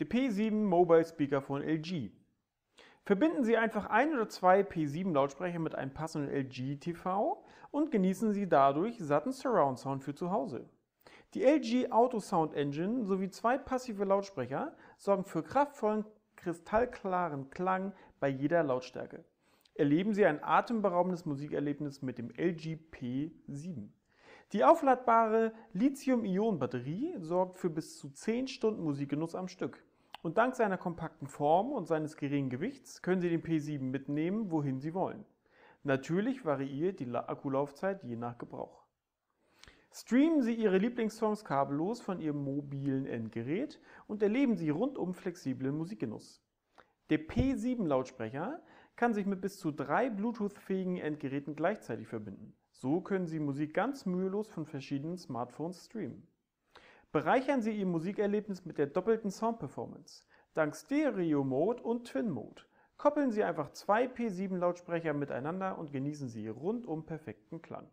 Der P7 Mobile Speaker von LG. Verbinden Sie einfach ein oder zwei P7 Lautsprecher mit einem passenden LG TV und genießen Sie dadurch satten Surround Sound für zu Hause. Die LG Auto Sound Engine sowie zwei passive Lautsprecher sorgen für kraftvollen, kristallklaren Klang bei jeder Lautstärke. Erleben Sie ein atemberaubendes Musikerlebnis mit dem LG P7. Die aufladbare Lithium-Ionen-Batterie sorgt für bis zu 10 Stunden Musikgenuss am Stück. Und dank seiner kompakten Form und seines geringen Gewichts können Sie den P7 mitnehmen, wohin Sie wollen. Natürlich variiert die Akkulaufzeit je nach Gebrauch. Streamen Sie Ihre Lieblingssongs kabellos von Ihrem mobilen Endgerät und erleben Sie rundum flexiblen Musikgenuss. Der P7-Lautsprecher kann sich mit bis zu drei Bluetooth-fähigen Endgeräten gleichzeitig verbinden. So können Sie Musik ganz mühelos von verschiedenen Smartphones streamen. Bereichern Sie Ihr Musikerlebnis mit der doppelten Soundperformance. Dank Stereo Mode und Twin Mode. Koppeln Sie einfach zwei P7 Lautsprecher miteinander und genießen Sie rundum perfekten Klang.